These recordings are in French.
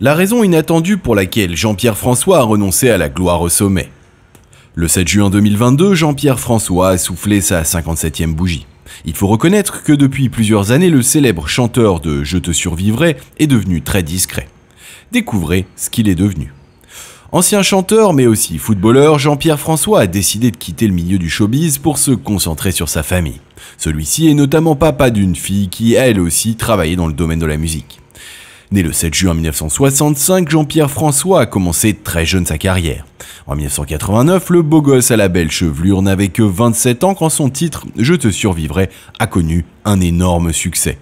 la raison inattendue pour laquelle Jean-Pierre François a renoncé à la gloire au sommet. Le 7 juin 2022, Jean-Pierre François a soufflé sa 57e bougie. Il faut reconnaître que depuis plusieurs années, le célèbre chanteur de Je te survivrai est devenu très discret. Découvrez ce qu'il est devenu. Ancien chanteur mais aussi footballeur, Jean-Pierre François a décidé de quitter le milieu du showbiz pour se concentrer sur sa famille. Celui-ci est notamment papa d'une fille qui elle aussi travaillait dans le domaine de la musique. Né le 7 juin 1965, Jean-Pierre François a commencé très jeune sa carrière. En 1989, le beau gosse à la belle chevelure n'avait que 27 ans quand son titre Je te survivrai a connu un énorme succès.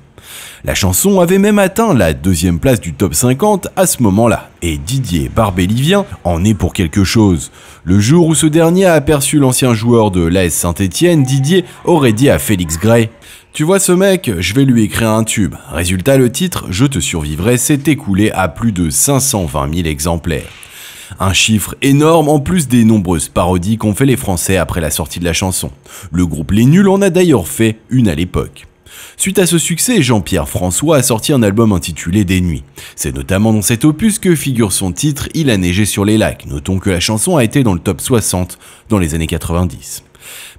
La chanson avait même atteint la deuxième place du top 50 à ce moment-là, et Didier Barbélivien en est pour quelque chose. Le jour où ce dernier a aperçu l'ancien joueur de l'AS Saint-Étienne, Didier aurait dit à Félix Gray tu vois ce mec, je vais lui écrire un tube. Résultat, le titre Je te survivrai s'est écoulé à plus de 520 000 exemplaires. Un chiffre énorme en plus des nombreuses parodies qu'ont fait les Français après la sortie de la chanson. Le groupe Les Nuls en a d'ailleurs fait une à l'époque. Suite à ce succès, Jean-Pierre François a sorti un album intitulé Des Nuits. C'est notamment dans cet opus que figure son titre Il a neigé sur les lacs. Notons que la chanson a été dans le top 60 dans les années 90.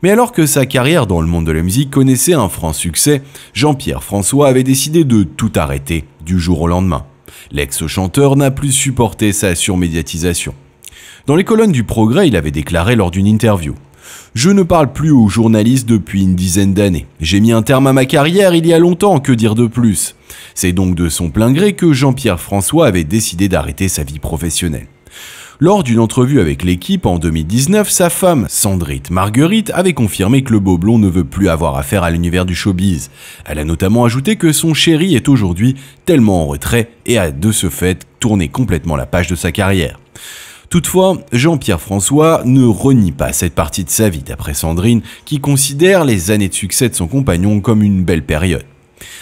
Mais alors que sa carrière dans le monde de la musique connaissait un franc succès, Jean-Pierre François avait décidé de tout arrêter du jour au lendemain. L'ex-chanteur n'a plus supporté sa surmédiatisation. Dans les colonnes du Progrès, il avait déclaré lors d'une interview je ne parle plus aux journalistes depuis une dizaine d'années. J'ai mis un terme à ma carrière il y a longtemps, que dire de plus C'est donc de son plein gré que Jean-Pierre François avait décidé d'arrêter sa vie professionnelle. Lors d'une entrevue avec l'équipe en 2019, sa femme, Sandrite Marguerite, avait confirmé que le beau blond ne veut plus avoir affaire à l'univers du showbiz. Elle a notamment ajouté que son chéri est aujourd'hui tellement en retrait et a de ce fait tourné complètement la page de sa carrière. Toutefois, Jean-Pierre François ne renie pas cette partie de sa vie d'après Sandrine, qui considère les années de succès de son compagnon comme une belle période.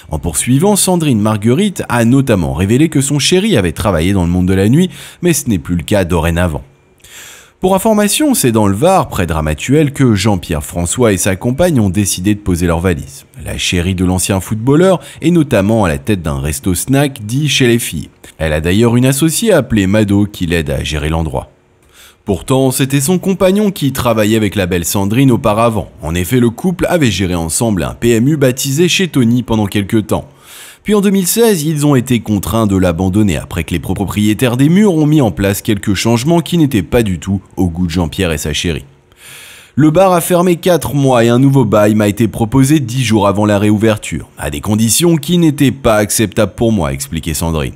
En poursuivant, Sandrine Marguerite a notamment révélé que son chéri avait travaillé dans le monde de la nuit, mais ce n'est plus le cas dorénavant. Pour information, c'est dans le Var, près de Ramatuelle, que Jean-Pierre François et sa compagne ont décidé de poser leurs valises. La chérie de l'ancien footballeur est notamment à la tête d'un resto snack dit chez les filles. Elle a d'ailleurs une associée appelée Mado qui l'aide à gérer l'endroit. Pourtant, c'était son compagnon qui travaillait avec la belle Sandrine auparavant. En effet, le couple avait géré ensemble un PMU baptisé chez Tony pendant quelques temps. Puis en 2016, ils ont été contraints de l'abandonner après que les propriétaires des murs ont mis en place quelques changements qui n'étaient pas du tout au goût de Jean-Pierre et sa chérie. Le bar a fermé 4 mois et un nouveau bail m'a été proposé 10 jours avant la réouverture, à des conditions qui n'étaient pas acceptables pour moi, expliquait Sandrine.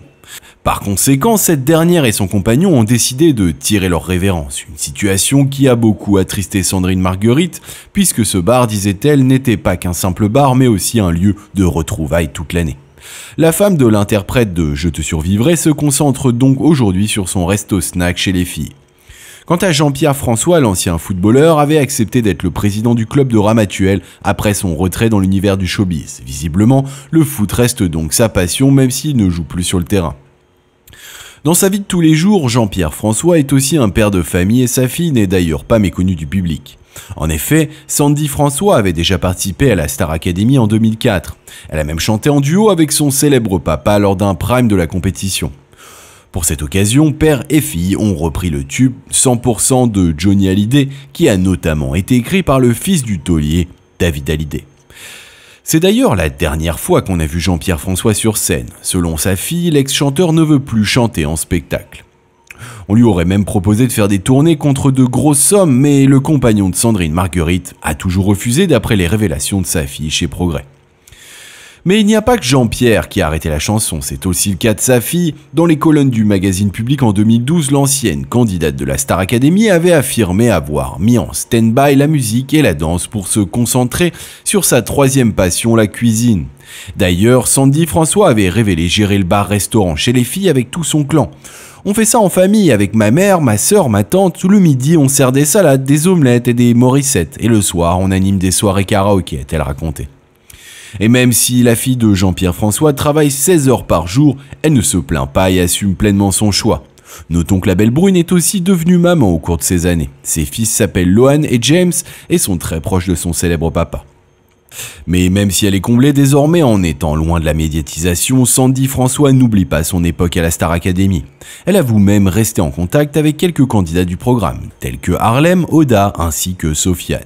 Par conséquent, cette dernière et son compagnon ont décidé de tirer leur révérence, une situation qui a beaucoup attristé Sandrine Marguerite, puisque ce bar, disait-elle, n'était pas qu'un simple bar, mais aussi un lieu de retrouvailles toute l'année. La femme de l'interprète de Je te survivrai se concentre donc aujourd'hui sur son resto snack chez les filles. Quant à Jean-Pierre François, l'ancien footballeur avait accepté d'être le président du club de Ramatuel après son retrait dans l'univers du showbiz. Visiblement, le foot reste donc sa passion même s'il ne joue plus sur le terrain. Dans sa vie de tous les jours, Jean-Pierre François est aussi un père de famille et sa fille n'est d'ailleurs pas méconnue du public. En effet, Sandy François avait déjà participé à la Star Academy en 2004. Elle a même chanté en duo avec son célèbre papa lors d'un prime de la compétition. Pour cette occasion, père et fille ont repris le tube 100% de Johnny Hallyday, qui a notamment été écrit par le fils du taulier, David Hallyday. C'est d'ailleurs la dernière fois qu'on a vu Jean-Pierre François sur scène. Selon sa fille, l'ex-chanteur ne veut plus chanter en spectacle. On lui aurait même proposé de faire des tournées contre de grosses sommes, mais le compagnon de Sandrine Marguerite a toujours refusé d'après les révélations de sa fille chez Progrès. Mais il n'y a pas que Jean-Pierre qui a arrêté la chanson, c'est aussi le cas de sa fille. Dans les colonnes du magazine public en 2012, l'ancienne candidate de la Star Academy avait affirmé avoir mis en stand-by la musique et la danse pour se concentrer sur sa troisième passion, la cuisine. D'ailleurs, Sandy François avait révélé gérer le bar-restaurant chez les filles avec tout son clan. On fait ça en famille avec ma mère, ma soeur, ma tante. Tout le midi, on sert des salades, des omelettes et des morissettes. Et le soir, on anime des soirées karaoké, a-t-elle raconté. Et même si la fille de Jean-Pierre François travaille 16 heures par jour, elle ne se plaint pas et assume pleinement son choix. Notons que la belle brune est aussi devenue maman au cours de ces années. Ses fils s'appellent Lohan et James et sont très proches de son célèbre papa. Mais même si elle est comblée désormais en étant loin de la médiatisation, Sandy François n'oublie pas son époque à la Star Academy. Elle avoue même rester en contact avec quelques candidats du programme, tels que Harlem, Oda ainsi que Sophia.